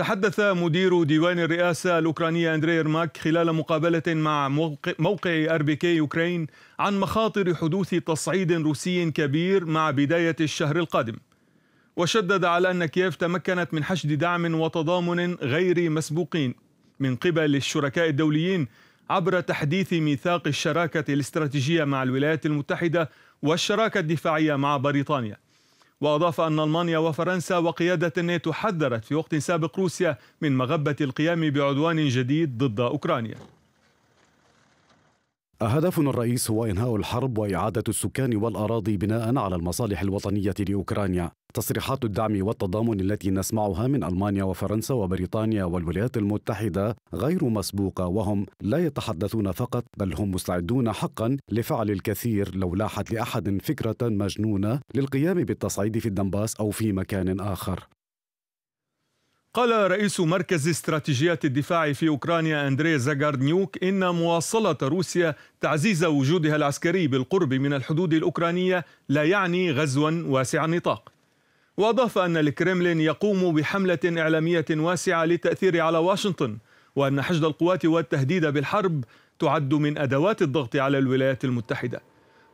تحدث مدير ديوان الرئاسة الأوكرانية أندري إرماك خلال مقابلة مع موقع أربيكي أوكرين عن مخاطر حدوث تصعيد روسي كبير مع بداية الشهر القادم وشدد على أن كييف تمكنت من حشد دعم وتضامن غير مسبوقين من قبل الشركاء الدوليين عبر تحديث ميثاق الشراكة الاستراتيجية مع الولايات المتحدة والشراكة الدفاعية مع بريطانيا وأضاف أن ألمانيا وفرنسا وقيادة الناتو حذرت في وقت سابق روسيا من مغبة القيام بعدوان جديد ضد أوكرانيا هدفنا الرئيس هو إنهاء الحرب وإعادة السكان والأراضي بناء على المصالح الوطنية لأوكرانيا تصريحات الدعم والتضامن التي نسمعها من ألمانيا وفرنسا وبريطانيا والولايات المتحدة غير مسبوقة وهم لا يتحدثون فقط بل هم مستعدون حقا لفعل الكثير لو لاحت لأحد فكرة مجنونة للقيام بالتصعيد في الدنباس أو في مكان آخر قال رئيس مركز استراتيجيات الدفاع في أوكرانيا أندري زاغارنيوك إن مواصلة روسيا تعزيز وجودها العسكري بالقرب من الحدود الأوكرانية لا يعني غزوا واسع النطاق وأضاف أن الكرملين يقوم بحملة إعلامية واسعة للتأثير على واشنطن وأن حشد القوات والتهديد بالحرب تعد من أدوات الضغط على الولايات المتحدة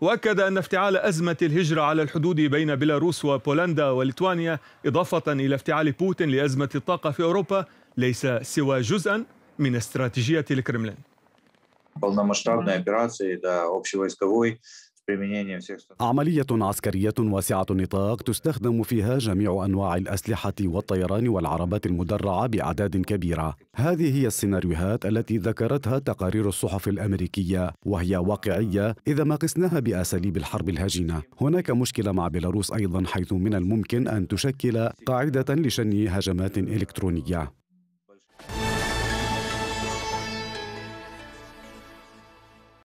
واكد ان افتعال ازمه الهجره على الحدود بين بيلاروس وبولندا وليتوانيا اضافه الى افتعال بوتين لازمه الطاقه في اوروبا ليس سوى جزءا من استراتيجيه الكرملين полномасштабной операции, да, общевойсковой, عملية عسكرية واسعة النطاق تستخدم فيها جميع أنواع الأسلحة والطيران والعربات المدرعة بأعداد كبيرة هذه هي السيناريوهات التي ذكرتها تقارير الصحف الأمريكية وهي واقعية إذا ما قسناها بأساليب الحرب الهجينة هناك مشكلة مع بيلاروس أيضا حيث من الممكن أن تشكل قاعدة لشن هجمات إلكترونية